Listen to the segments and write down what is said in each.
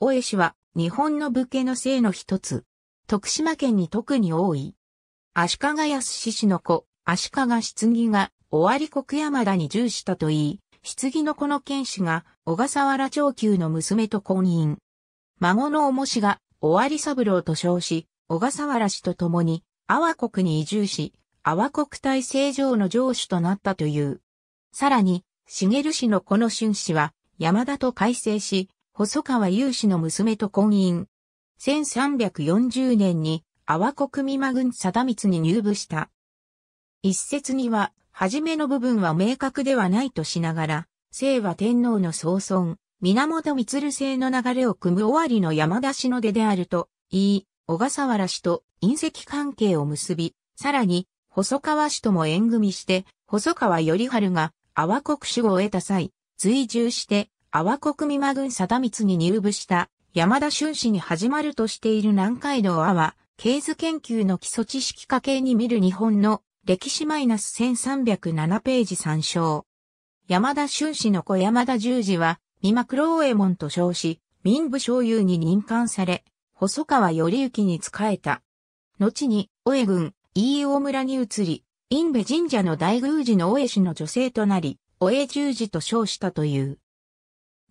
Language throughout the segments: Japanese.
大江氏は日本の武家の姓の一つ。徳島県に特に多い。足利康氏の子、足利棺が、尾張国山田に従したといい、棺の子の剣士が、小笠原長久の娘と婚姻。孫の重氏が、尾張三郎と称し、小笠原氏と共に、阿波国に移住し、阿波国大成城の城主となったという。さらに、茂氏のこの春氏は、山田と改正し、細川雄氏の娘と婚姻。1340年に、阿波国美馬軍貞光に入部した。一説には、初めの部分は明確ではないとしながら、清和天皇の総尊、源光制の流れを組む尾張の山田氏の出であると、言い、小笠原氏と隕石関係を結び、さらに、細川氏とも縁組して、細川頼春が阿波国主を得た際、追従して、阿波国美馬軍貞光に入部した山田俊氏に始まるとしている南海道阿波、系図研究の基礎知識家系に見る日本の歴史マイナス1307ページ参照。山田俊氏の子山田十字は、美馬黒大右衛門と称し、民部省有に任官され、細川頼之に仕えた。後に、尾江郡、飯尾村に移り、インベ神社の大宮寺の尾江氏の女性となり、尾江十字と称したという。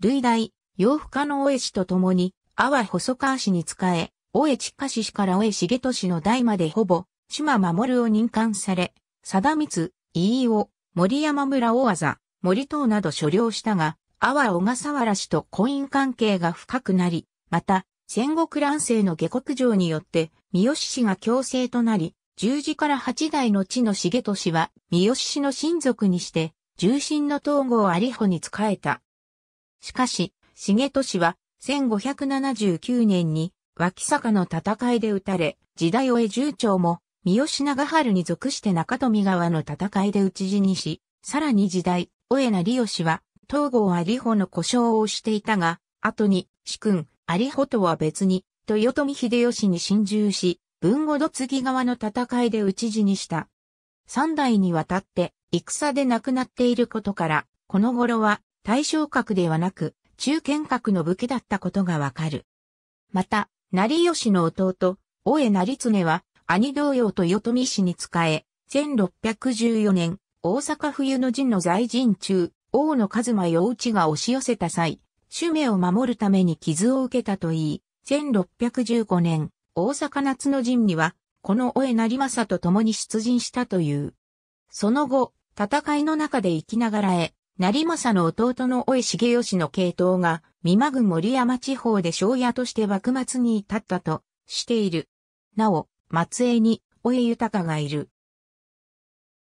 類大、洋服家の大江氏と共に、阿波細川氏に仕え、大江近氏氏から大江重俊の代までほぼ、島守を任官され、貞光、飯尾、森山村大技、森等など所領したが、阿波小笠原氏と婚姻関係が深くなり、また、戦国乱世の下国上によって、三好氏が強制となり、十字から八代の地の重氏は、三好氏の親族にして、重臣の統合有穂に仕えた。しかし、重氏は1579年に脇坂の戦いで撃たれ、時代を得重長も三好長春に属して中富川の戦いで討ち死にし、さらに時代、小江成義は、東郷有穂の故障をしていたが、後に、主君、有穂とは別に、豊臣秀吉に侵入し、文後戸次川の戦いで討ち死にした。三代にわたって、戦で亡くなっていることから、この頃は大将格ではなく、中堅格の武家だったことがわかる。また、成吉の弟、大江成常は、兄同様と豊臣氏に仕え、1614年、大阪冬の陣の在陣中、王の一馬陽一が押し寄せた際、主命を守るために傷を受けたといい、1615年、大阪夏の陣には、この大江成政と共に出陣したという。その後、戦いの中で生きながらえ、成政の弟の老い重義の系統が、三間郡森山地方で庄屋として幕末に至ったとしている。なお、末江に、老い豊がいる。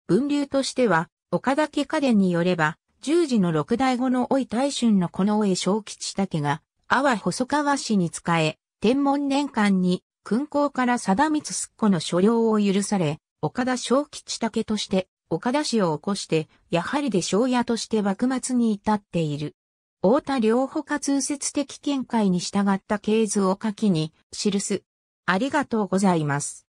分流としては、岡田家家伝によれば、十時の六代後の老い大春のこの老い小吉武が、阿波細川氏に仕え、天文年間に、勲功から貞光すっこの所領を許され、岡田小吉武として、岡田氏を起こして、やはりで商屋として幕末に至っている。太田両方、か通説的見解に従った経図を書きに記す。ありがとうございます。